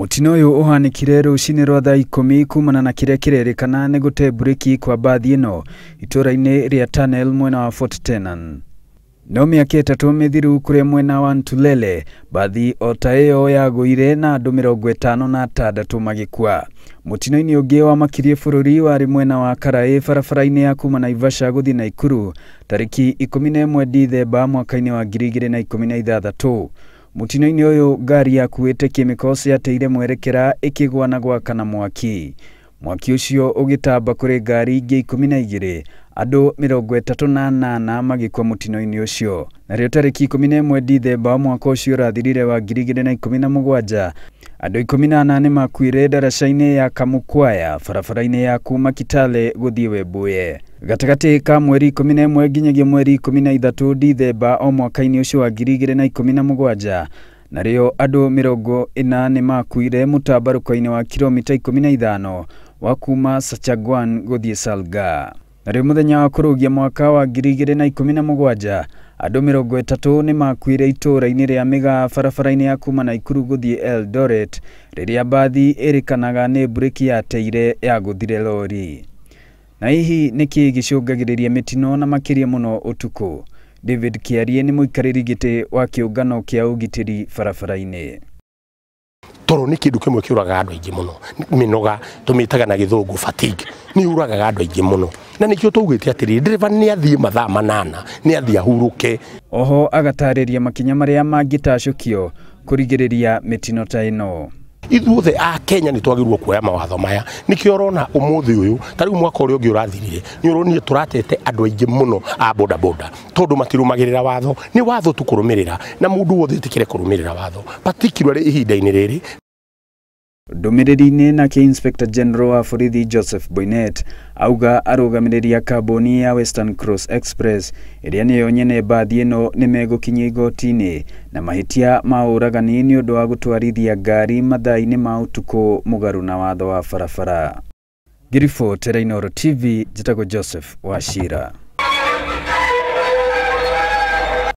mutino uyu uhanikire rucinä rwa thaa ikumi kumana na kiria kirerekana ni gute breki kwa bathi ino itura-ini ria tunnel mwena wa fort tenan no mĩaka ĩtatũ mĩthiru kũrĩa mwena wa ntulele bathi o ta ĩyo yagũire na andũ mĩrongo ĩtano na atandatũ magĩkua mũtino-inĩ ũngĩ wamakirie bũrũri warĩ mwena wa karaĩ barabara-inĩ ya kuma naivasha ikuru naikuru tarĩki 11 dithemba mwaka-inĩ wa na 2016 mutino-inĩ ũyũ ngari yakuĩte chemicals yateire mwerekera ĩkĩgwa na gwakana mwaki mwaki ũcio ũgĩtamba kũrĩ ngari ingĩ ikũmi na igĩrĩ andũ mĩrongo ĩtatũ na anana magĩkua mutino-ini ũcio narĩo tarĩki ikũmi na ĩmwe dithemba mwaka ũcio ũrathirire wa ngiri na ikũmi na mũgwanja andũ ikũmi na anana nĩ makuire ndaraca-inĩ ya kamukwaya barabara-inĩ ya kuma kitale gũthiĩ wembuye gatagatĩ ka mweri ikũmi na ĩmwe nginyagia mweri ikũmi na ithatũ dithemba o mwaka-inĩ wa ngiri na ikũmi na mũgwanja narĩo andũ mĩrongo ĩna nĩ makuire mũtambarũko-inĩ wa kilomita ikũmi na ithano wa kuma Sachagwan gũthiĩ Salga narĩo mũthenya wa kũrũgia mwaka wa ngiri igĩrĩ na ikũmi na mũgwanja andå mä rongo ätatå nä makuire itå ra-inä rä a mä gaa barabara-inä ya kuma na ikuru gå thiä eldoret rä rä a mbathi ä rä kanaga nä mburä yateire ya gå thire lori na hihi nä kä gä cå ngagä rä ria mä tino na makä ria må no å tukå david kä arie nä må ikarä ri gä tä wa kä ångano kä a å gitä ri barabara-inä toro nä kä ndå kä mwe kä å ragaga andå aingä må no mä noga tå mä taga na gä thå ngå nä å ragaga andå aingä må no na nikio tugwite atiri driver ni athie mathaa manana ni athie ahuruke oho agatariria makinya maria mangitacukio kurigiriria mitino ta ino ithuothe a Kenya nä twagä rwo kuoya mawatho maya nä rona umuthi uyu ta rä u mwaka å rä a å ngä å rathirire nä å tå ratete andå aingä må no a bodaboda tondå matirå rä ra watho nä watho tu kå rå mä rä ra na må ndå wothe ä tä kä re kå rå mä rä ra watho ihinda-inä rä rä Ndũmĩrĩri-inĩ nake Inspector General wa borithi Joseph Boynet auga arũgamĩrĩri a kambuni ya Western Cross Express ĩrĩa nĩyo nyene mbathi ĩno nĩ megũkinyia igooti-inĩ na mahĩtia ma ũragani nĩ ũndũ wa gũtwarithia ngari mathaa-inĩ ma ũtukũ mũgarũ na watho wa barabara. Ngiribotereinooro TV, njĩtagwo Joseph Wachira.